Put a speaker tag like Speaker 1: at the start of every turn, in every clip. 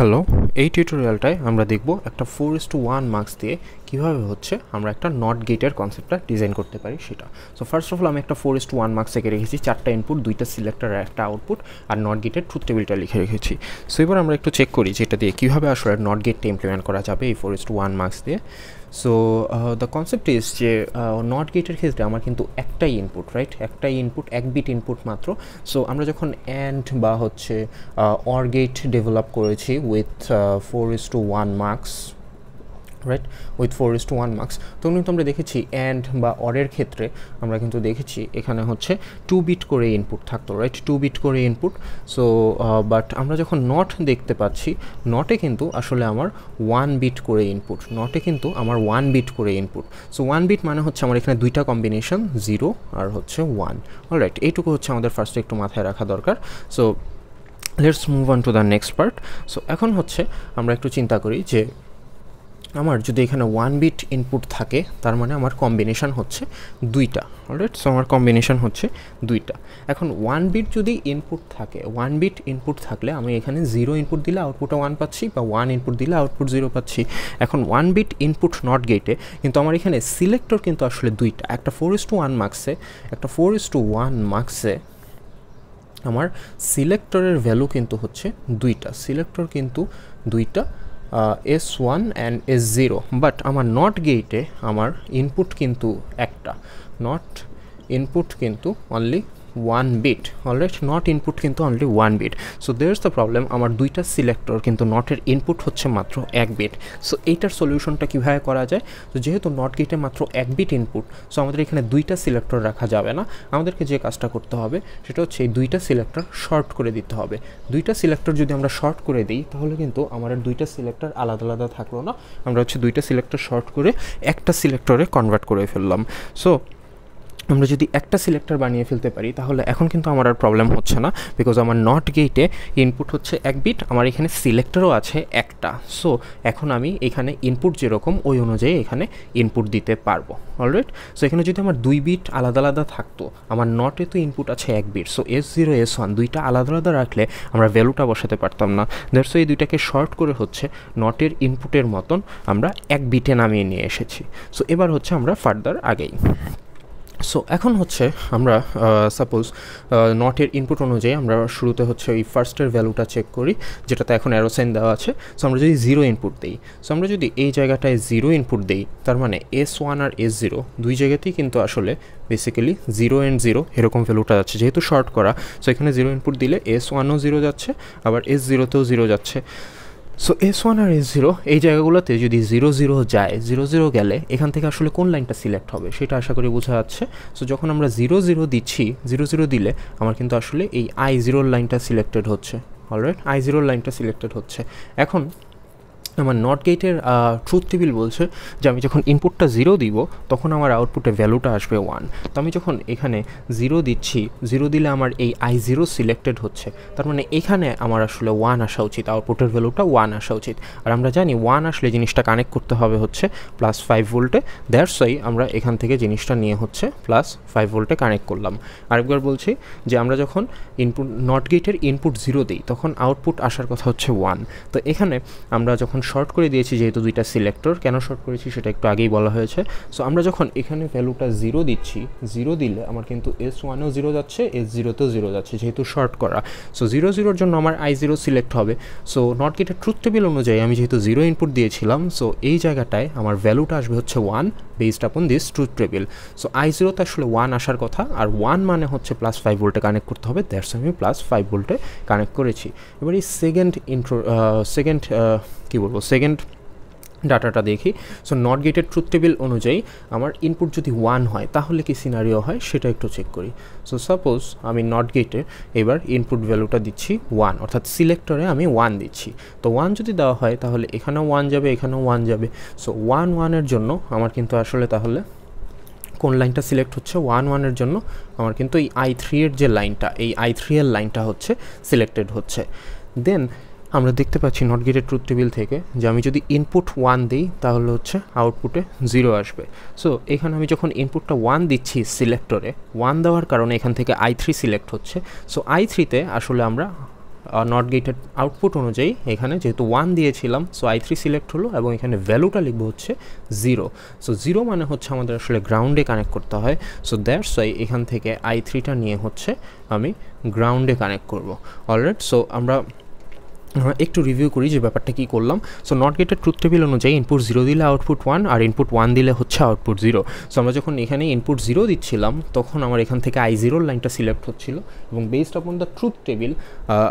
Speaker 1: hello এই টিউটোরিয়ালটায় আমরা দেখব একটা four is to one mux দিয়ে কীভাবে হচ্ছে আমরা একটা নট গেটের কনসেপ্টটা ডিজাইন করতে পারি সেটা সো ফার্স্ট অফ অল আমি একটা four is to one mux থেকে রেখেছি চারটা ইনপুট দুইটা সিলেক্টার একটা আউটপুট আর নট গেটের ট্রুথ টেবিলটা লিখে রেখেছি সো এবার আমরা একটু চেক করি যেটা দিয়ে কীভাবে আসলে নট গেটটা ইমপ্লিমেন্ট করা যাবে এই four is to one mux দিয়ে সো দ্য কনসেপ্ট ইজ যে নট গেটের ক্ষেত্রে আমার কিন্তু একটাই ইনপুট রাইট একটাই ইনপুট এক বিট ইনপুট মাত্র সো আমরা যখন অ্যান্ড বা হচ্ছে অর গেট ডেভেলপ করেছি with four is to one mux right with four is to one mux তো কিন্তু আমরা দেখেছি অ্যান্ড বা অরের ক্ষেত্রে আমরা কিন্তু দেখেছি এখানে হচ্ছে টু বিট করে ইনপুট থাকতো রাইট টু বিট করে ইনপুট সো বাট আমরা যখন নট দেখতে পাচ্ছি নটে কিন্তু আসলে আমার ওয়ান বিট করে ইনপুট নটে কিন্তু আমার ওয়ান বিট করে ইনপুট সো ওয়ান বিট মানে হচ্ছে আমার এখানে দুইটা কম্বিনেশন জিরো আর হচ্ছে ওয়ান রাইট এইটুকু হচ্ছে আমাদের ফার্স্টে একটু মাথায় রাখা দরকার so let's move on to the next part so এখন হচ্ছে আমরা একটু চিন্তা করি যে আমার যদি এখানে ওয়ান বিট ইনপুট থাকে তার মানে আমার কম্বিনেশান হচ্ছে দুইটা অলরেট সো আমার কম্বিনেশান হচ্ছে দুইটা এখন ওয়ান বিট যদি ইনপুট থাকে ওয়ান বিট ইনপুট থাকলে আমি এখানে জিরো ইনপুট দিলে আউটপুটটা ওয়ান পাচ্ছি বা ওয়ান ইনপুট দিলে আউটপুট জিরো পাচ্ছি এখন ওয়ান বিট ইনপুট নট গেটে কিন্তু আমার এখানে সিলেক্টর কিন্তু আসলে দুইটা একটা ফোর ইস টু ওয়ান মার্কসে একটা ফোর ইস টু ওয়ান মার্কসে আমার সিলেক্টরের ভ্যালু কিন্তু হচ্ছে দুইটা সিলেক্টর কিন্তু দুইটা S one and S zero but আমার নট গেইটে আমার ইনপুট কিন্তু একটা নট ইনপুট কিন্তু only one bit alright not input কিন্তু only one bit so there's the problem আমার দুইটা সিলেক্টর কিন্তু নটের ইনপুট হচ্ছে মাত্র এক বিট সো এইটার সলিউশনটা কীভাবে করা যায় তো যেহেতু নট গেটে মাত্র এক বিট ইনপুট সো আমাদের এখানে দুইটা সিলেক্টর রাখা যাবে না আমাদেরকে যে কাজটা করতে হবে সেটা হচ্ছে এই দুইটা সিলেক্টর শর্ট করে দিতে হবে দুইটা সিলেক্টর যদি আমরা শর্ট করে দিই তাহলে কিন্তু আমাদের দুইটা সিলেক্টর আলাদা আলাদা থাকলো না আমরা হচ্ছে দুইটা সিলেক্টর শর্ট করে একটা সিলেক্টরে কনভার্ট করে ফেললাম সো আমরা যদি একটা সিলেক্টর বানিয়ে ফেলতে পারি তাহলে এখন কিন্তু আমার আর প্রবলেম হচ্ছে না বিকজ আমার নট গেটে ইনপুট হচ্ছে এক বিট আমার এখানে সিলেক্টরও আছে একটা সো এখন আমি এখানে ইনপুট যেরকম ওই অনুযায়ী এখানে ইনপুট দিতে পারবো অলরেট সো এখানে যদি আমার দুই বিট আলাদা আলাদা থাকতো আমার নটে তো ইনপুট আছে এক bit so S zero S one দুইটা আলাদা আলাদা রাখলে আমরা ভ্যালুটা বসাতে পারতাম না সো এই দুইটাকে শর্ট করে হচ্ছে নটের ইনপুটের মতন আমরা এক বিটে নামিয়ে নিয়ে এসেছি সো এবার হচ্ছে আমরা ফার্দার আগেই সো এখন হচ্ছে আমরা সাপোজ নটের ইনপুট অনুযায়ী আমরা শুরুতে হচ্ছে ওই ফার্স্টের ভ্যালুটা চেক করি যেটাতে এখন অ্যারোসাইন দেওয়া আছে সো আমরা যদি জিরো ইনপুট দিই সো আমরা যদি এই জায়গাটায় জিরো ইনপুট দিই তার মানে এস ওয়ান আর এস জিরো দুই জায়গাতেই কিন্তু আসলে বেসিক্যালি জিরো অ্যান্ড জিরো এরকম ভ্যালুটা যাচ্ছে যেহেতু শর্ট করা সো এখানে জিরো ইনপুট দিলে এস ওয়ানও জিরো যাচ্ছে আবার এস জিরোতেও জিরো যাচ্ছে সো এস ওয়ান আর এস জিরো এই জায়গাগুলোতে যদি জিরো জিরো যায় জিরো জিরো গেলে এখান থেকে আসলে কোন লাইনটা সিলেক্ট হবে সেটা আশা করি বোঝা যাচ্ছে সো যখন আমরা জিরো জিরো দিচ্ছি জিরো জিরো দিলে আমার কিন্তু আসলে এই আই জিরোর লাইনটা সিলেক্টেড হচ্ছে অলরাইট আই জিরোর লাইনটা সিলেক্টেড হচ্ছে এখন আমার নট গেটের ট্রুথ টেবিল বলছে যে আমি যখন ইনপুটটা জিরো দিব তখন আমার আউটপুটে ভ্যালুটা আসবে ওয়ান তো আমি যখন এখানে জিরো দিচ্ছি জিরো দিলে আমার এই আই জিরো সিলেক্টেড হচ্ছে তার মানে এখানে আমার আসলে ওয়ান আসা উচিত আউটপুটের ভ্যালুটা ওয়ান আসা উচিত আর আমরা জানি ওয়ান আসলে জিনিসটা কানেক্ট করতে হবে হচ্ছে প্লাস ফাইভ ভোল্টে দ্যাটসই আমরা এখান থেকে জিনিসটা নিয়ে হচ্ছে প্লাস ফাইভ ভোল্টে কানেক্ট করলাম আরেকবার বলছি যে আমরা যখন ইনপুট নট গেটের ইনপুট জিরো দিই তখন আউটপুট আসার কথা হচ্ছে ওয়ান তো এখানে আমরা যখন শর্ট করে দিয়েছি যেহেতু দুইটা সিলেক্টর কেন শর্ট করেছি সেটা একটু আগেই বলা হয়েছে সো আমরা যখন এখানে ভ্যালুটা জিরো দিচ্ছি জিরো দিলে আমার কিন্তু এস ওয়ানেও জিরো যাচ্ছে এস জিরোতেও জিরো যাচ্ছে যেহেতু শর্ট করা সো জিরো জিরোর জন্য আমার আই জিরো সিলেক্ট হবে সো নট গেটে ট্রুথ টেবিল অনুযায়ী আমি যেহেতু জিরো ইনপুট দিয়েছিলাম সো এই জায়গাটায় আমার ভ্যালুটা আসবে হচ্ছে one based upon this truth table so I জিরোতে আসলে ওয়ান আসার কথা আর ওয়ান মানে হচ্ছে প্লাস ফাইভ ভোল্টে কানেক্ট করতে হবে দ্যাটস আমি প্লাস ফাইভ ভোল্টে কানেক্ট করেছি এবার এই সেকেন্ড ইন্ট্রো সেকেন্ড কী বলবো সেকেন্ড ডাটাটা দেখি সো নট গেটের ট্রুথ টেবিল অনুযায়ী আমার ইনপুট যদি ওয়ান হয় তাহলে কি সিনারিও হয় সেটা একটু চেক করি সো সাপোজ আমি নট গেটে এবার ইনপুট ভ্যালুটা দিচ্ছি ওয়ান অর্থাৎ সিলেক্টরে আমি ওয়ান দিচ্ছি তো ওয়ান যদি দেওয়া হয় তাহলে এখানেও ওয়ান যাবে এখানেও ওয়ান যাবে সো ওয়ান ওয়ানের জন্য আমার কিন্তু আসলে তাহলে কোন লাইনটা সিলেক্ট হচ্ছে ওয়ান ওয়ানের জন্য আমার কিন্তু এই আই থ্রি এর যে লাইনটা এই আই থ্রি এর লাইনটা হচ্ছে সিলেক্টেড হচ্ছে দেন আমরা দেখতে পাচ্ছি নট গেটের ট্রুথ টেবিল থেকে যে আমি যদি ইনপুট ওয়ান দিই তাহলে হচ্ছে আউটপুটে জিরো আসবে সো এখানে আমি যখন ইনপুটটা ওয়ান দিচ্ছি সিলেক্টরে ওয়ান দেওয়ার কারণে এখান থেকে আই থ্রি সিলেক্ট হচ্ছে সো আই থ্রিতে আসলে আমরা নট গেটের আউটপুট অনুযায়ী এখানে যেহেতু ওয়ান দিয়েছিলাম সো আই থ্রি সিলেক্ট হলো এবং এখানে ভ্যালুটা লিখবো হচ্ছে জিরো সো জিরো মানে হচ্ছে আমাদের আসলে গ্রাউন্ডে কানেক্ট করতে হয় সো দ্যাটস ওয়াই এখান থেকে আই থ্রিটা নিয়ে হচ্ছে আমি গ্রাউন্ডে কানেক্ট করবো অলরেড সো আমরা একটু রিভিউ করি যে ব্যাপারটা কী করলাম সো নট গেটের ট্রুথ টেবিল অনুযায়ী ইনপুট জিরো দিলে আউটপুট ওয়ান আর ইনপুট ওয়ান দিলে হচ্ছে আউটপুট জিরো সো আমরা যখন এখানে ইনপুট জিরো দিচ্ছিলাম তখন আমার এখান থেকে আই জিরোর লাইনটা সিলেক্ট হচ্ছিল এবং based upon the truth table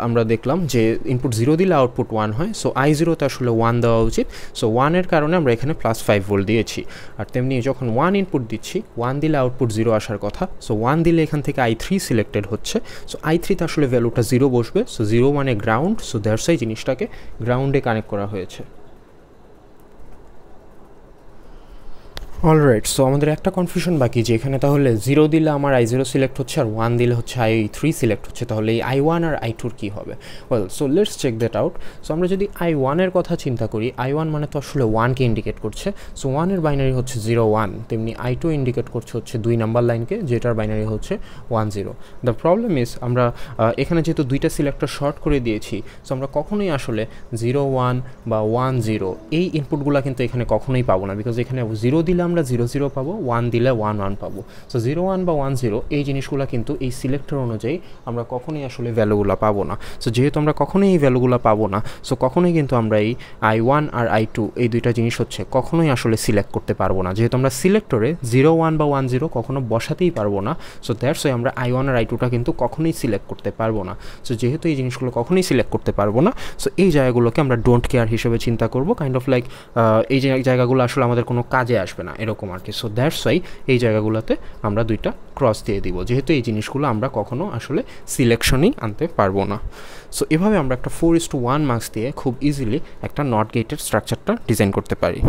Speaker 1: আমরা দেখলাম যে ইনপুট জিরো দিলে আউটপুট ওয়ান হয় সো আই জিরোতে আসলে ওয়ান দেওয়া উচিত সো ওয়ানের কারণে আমরা এখানে প্লাস ফাইভ ভোল্ট দিয়েছি আর তেমনি যখন ওয়ান ইনপুট দিচ্ছি ওয়ান দিলে আউটপুট জিরো আসার কথা সো ওয়ান দিলে এখান থেকে আই থ্রি সিলেক্টেড হচ্ছে সো আই থ্রিতে আসলে ভ্যালুটা জিরো বসবে সো জিরো মানে গ্রাউন্ড সো দ্যাটস আই জিনিসটাকে গ্রাউন্ডে কানেক্ট করা হয়েছে অলরাইট সো আমাদের একটা কনফিউশন বাকি যে এখানে তাহলে জিরো দিলে আমার আই জিরো সিলেক্ট হচ্ছে আর ওয়ান দিলে হচ্ছে আই থ্রি সিলেক্ট হচ্ছে তাহলে এই আই ওয়ান আর আই টুর কী হবে well so let's check that out so আমরা যদি আই ওয়ানের কথা চিন্তা করি আই ওয়ান মানে তো আসলে ওয়ানকে ইন্ডিকেট করছে সো ওয়ানের বাইনারি হচ্ছে জিরো ওয়ান তেমনি আই টু ইন্ডিকেট করছে হচ্ছে দুই নাম্বার লাইনকে যেটার বাইনারি হচ্ছে one zero the problem is আমরা এখানে যেহেতু দুইটা সিলেক্টর শর্ট করে দিয়েছি সো আমরা কখনোই আসলে জিরো ওয়ান বা ওয়ান জিরো এই ইনপুটগুলো কিন্তু এখানে কখনোই পাবো না বিকজ এখানে জিরো দিলাম আমরা জিরো জিরো পাবো ওয়ান দিলে ওয়ান ওয়ান পাবো সো জিরো ওয়ান বা ওয়ান জিরো এই জিনিসগুলো কিন্তু এই সিলেক্টর অনুযায়ী আমরা কখনোই আসলে ভ্যালুগুলো পাবো না সো যেহেতু আমরা কখনোই এই ভ্যালুগুলো পাবো না সো কখনোই কিন্তু আমরা এই আই ওয়ান আর আই টু এই দুইটা জিনিস হচ্ছে কখনোই আসলে সিলেক্ট করতে পারবো না যেহেতু আমরা সিলেক্টরে জিরো ওয়ান বা ওয়ান জিরো কখনো বসাতেই পারবো না সো দ্যাটস ওই আমরা আই ওয়ান আর আই টুটা কিন্তু কখনোই সিলেক্ট করতে পারবো না সো যেহেতু এই জিনিসগুলো কখনোই সিলেক্ট করতে পারবো না সো এই জায়গাগুলোকে আমরা ডোন্ট কেয়ার হিসেবে চিন্তা করবো কাইন্ড অফ লাইক এই জায়গাগুলো আসলে আমাদের কোনো কাজে আসবে না এরকম আর কি সো দ্যাটস ওয়াই এই জায়গাগুলোতে আমরা দুইটা ক্রস দিয়ে দিব যেহেতু এই জিনিসগুলো আমরা কখনো আসলে সিলেকশনেই আনতে পারবো না সো এভাবে আমরা একটা four is to one mux দিয়ে খুব ইজিলি একটা নট গেটের স্ট্রাকচারটা ডিজাইন করতে পারি